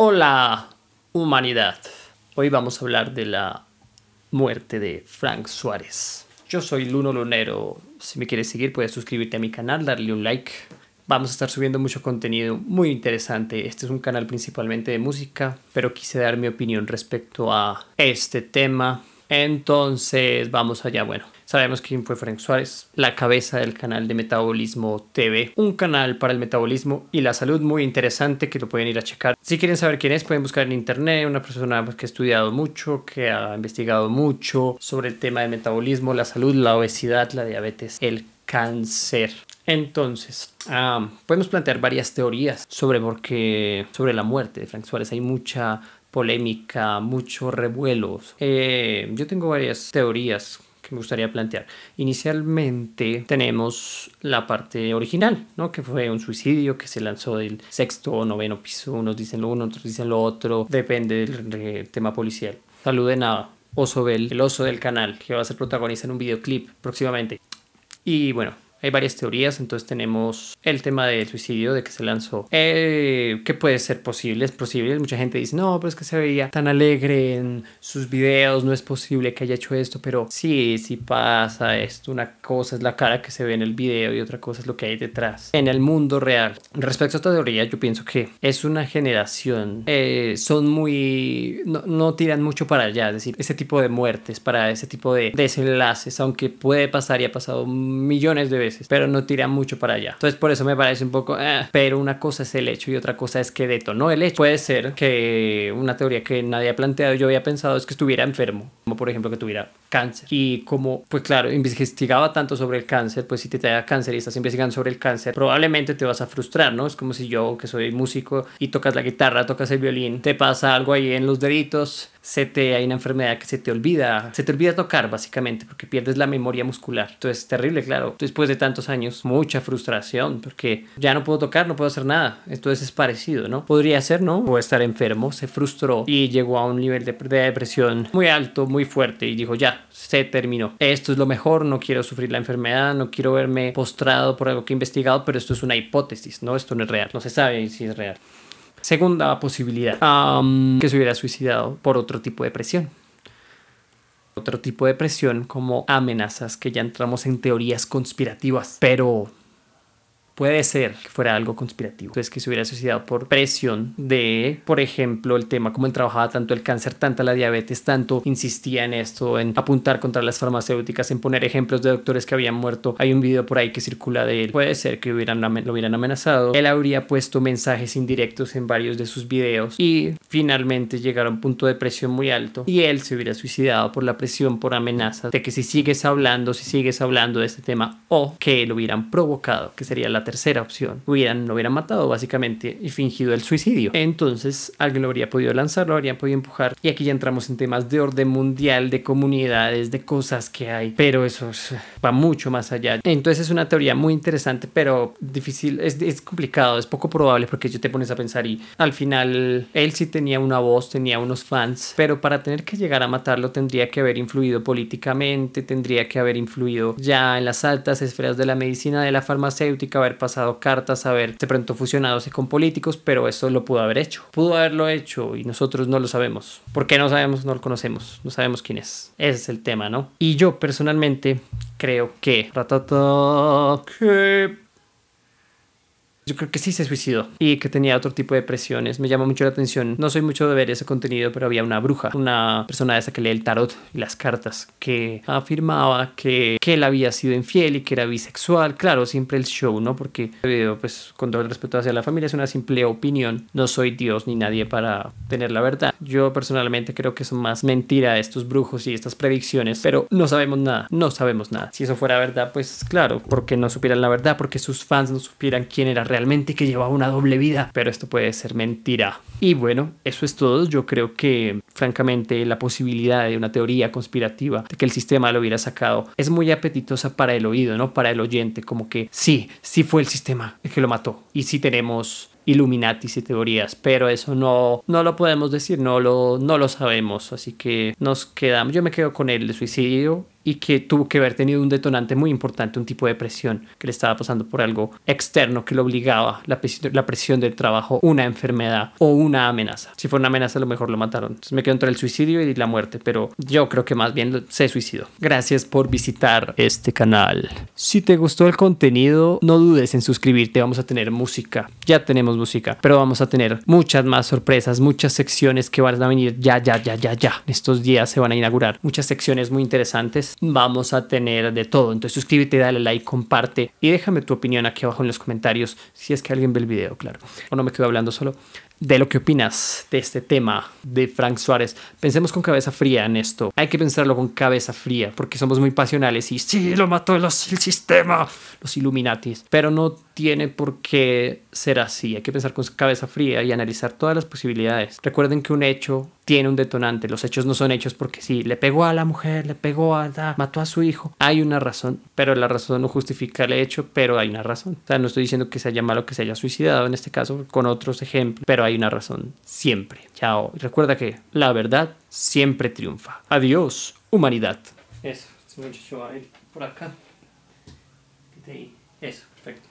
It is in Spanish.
Hola, humanidad. Hoy vamos a hablar de la muerte de Frank Suárez. Yo soy Luno Lunero. Si me quieres seguir, puedes suscribirte a mi canal, darle un like. Vamos a estar subiendo mucho contenido muy interesante. Este es un canal principalmente de música, pero quise dar mi opinión respecto a este tema entonces, vamos allá. Bueno, sabemos quién fue Frank Suárez, la cabeza del canal de Metabolismo TV, un canal para el metabolismo y la salud muy interesante que lo pueden ir a checar. Si quieren saber quién es, pueden buscar en internet, una persona pues, que ha estudiado mucho, que ha investigado mucho sobre el tema del metabolismo, la salud, la obesidad, la diabetes, el cáncer. Entonces, ah, podemos plantear varias teorías sobre, sobre la muerte de Frank Suárez. Hay mucha polémica, mucho revuelos. Eh, yo tengo varias teorías que me gustaría plantear. Inicialmente tenemos la parte original, ¿no? Que fue un suicidio que se lanzó del sexto o noveno piso. Unos dicen lo uno, otros dicen lo otro. Depende del tema policial. de nada Osobel, el oso del canal, que va a ser protagonista en un videoclip próximamente. Y bueno, hay varias teorías, entonces tenemos el tema del suicidio, de que se lanzó, eh, que puede ser posible, es posible. Mucha gente dice, no, pero es que se veía tan alegre en sus videos, no es posible que haya hecho esto, pero sí, sí pasa esto. Una cosa es la cara que se ve en el video y otra cosa es lo que hay detrás, en el mundo real. Respecto a esta teoría, yo pienso que es una generación, eh, son muy, no, no, tiran mucho para allá, es decir, ese tipo de muertes, para ese tipo de desenlaces, aunque puede pasar y ha pasado millones de veces pero no tira mucho para allá. Entonces por eso me parece un poco, eh, pero una cosa es el hecho y otra cosa es que detonó el hecho. Puede ser que una teoría que nadie ha planteado, yo había pensado, es que estuviera enfermo, como por ejemplo que tuviera cáncer. Y como, pues claro, investigaba tanto sobre el cáncer, pues si te trae cáncer y estás investigando sobre el cáncer, probablemente te vas a frustrar, ¿no? Es como si yo, que soy músico y tocas la guitarra, tocas el violín, te pasa algo ahí en los deditos se te, hay una enfermedad que se te olvida, se te olvida tocar básicamente porque pierdes la memoria muscular. Entonces, terrible, claro. Después de tantos años, mucha frustración porque ya no puedo tocar, no puedo hacer nada. Entonces es parecido, ¿no? Podría ser, ¿no? O estar enfermo, se frustró y llegó a un nivel de, de depresión muy alto, muy fuerte y dijo, ya, se terminó. Esto es lo mejor, no quiero sufrir la enfermedad, no quiero verme postrado por algo que he investigado, pero esto es una hipótesis, ¿no? Esto no es real, no se sabe si es real. Segunda posibilidad, que se hubiera suicidado por otro tipo de presión. Otro tipo de presión como amenazas, que ya entramos en teorías conspirativas, pero puede ser que fuera algo conspirativo. Entonces, que se hubiera suicidado por presión de, por ejemplo, el tema como él trabajaba tanto el cáncer, tanta la diabetes, tanto insistía en esto, en apuntar contra las farmacéuticas, en poner ejemplos de doctores que habían muerto. Hay un video por ahí que circula de él. Puede ser que lo hubieran amenazado. Él habría puesto mensajes indirectos en varios de sus videos y finalmente llegaron a un punto de presión muy alto y él se hubiera suicidado por la presión, por amenazas de que si sigues hablando, si sigues hablando de este tema o que lo hubieran provocado, que sería la tercera opción. Hubieran, lo hubieran matado básicamente y fingido el suicidio. Entonces alguien lo habría podido lanzar, lo habrían podido empujar. Y aquí ya entramos en temas de orden mundial, de comunidades, de cosas que hay. Pero eso va mucho más allá. Entonces es una teoría muy interesante, pero difícil, es, es complicado, es poco probable porque yo te pones a pensar y al final él sí tenía una voz, tenía unos fans, pero para tener que llegar a matarlo tendría que haber influido políticamente, tendría que haber influido ya en las altas esferas de la medicina, de la farmacéutica, haber pasado cartas, a ver, de pronto fusionados y con políticos, pero eso lo pudo haber hecho. Pudo haberlo hecho y nosotros no lo sabemos. ¿Por qué no sabemos? No lo conocemos, no sabemos quién es. Ese es el tema, ¿no? Y yo personalmente creo que yo creo que sí se suicidó y que tenía otro tipo de presiones. Me llama mucho la atención. No soy mucho de ver ese contenido, pero había una bruja, una persona de esa que lee el tarot y las cartas, que afirmaba que, que él había sido infiel y que era bisexual. Claro, siempre el show, ¿no? Porque eh, pues con todo el respeto hacia la familia es una simple opinión. No soy Dios ni nadie para tener la verdad. Yo personalmente creo que son más mentira estos brujos y estas predicciones, pero no sabemos nada, no sabemos nada. Si eso fuera verdad, pues claro, porque no supieran la verdad, porque sus fans no supieran quién era realmente realmente que llevaba una doble vida, pero esto puede ser mentira. Y bueno, eso es todo. Yo creo que, francamente, la posibilidad de una teoría conspirativa de que el sistema lo hubiera sacado es muy apetitosa para el oído, ¿no? Para el oyente, como que sí, sí fue el sistema el que lo mató. Y si tenemos Illuminatis y teorías, pero eso no, no lo podemos decir, no lo, no lo sabemos, así que nos quedamos, yo me quedo con el suicidio y que tuvo que haber tenido un detonante muy importante, un tipo de presión que le estaba pasando por algo externo que lo obligaba, la presión, del trabajo, una enfermedad o una amenaza. Si fue una amenaza, a lo mejor lo mataron. Entonces me quedo entre el suicidio y la muerte, pero yo creo que más bien se suicidó. Gracias por visitar este canal. Si te gustó el contenido, no dudes en suscribirte, vamos a tener música. Ya tenemos música, pero vamos a tener muchas más sorpresas, muchas secciones que van a venir ya, ya, ya, ya, ya. estos días se van a inaugurar muchas secciones muy interesantes. Vamos a tener de todo. Entonces suscríbete, dale like, comparte y déjame tu opinión aquí abajo en los comentarios si es que alguien ve el video, claro. O no me quedo hablando solo de lo que opinas de este tema de Frank Suárez. Pensemos con cabeza fría en esto. Hay que pensarlo con cabeza fría porque somos muy pasionales y sí, lo mató el, sistema, los Illuminatis. Pero no tiene por qué ser así. Hay que pensar con cabeza fría y analizar todas las posibilidades. Recuerden que un hecho tiene un detonante. Los hechos no son hechos porque sí, le pegó a la mujer, le pegó a la, mató a su hijo. Hay una razón, pero la razón no justifica el hecho, pero hay una razón. O sea, no estoy diciendo que se haya malo, que se haya suicidado en este caso, con otros ejemplos, pero hay una razón siempre. Chao. Recuerda que la verdad siempre triunfa. Adiós, humanidad. Eso, este muchacho a ir por acá. Eso, perfecto.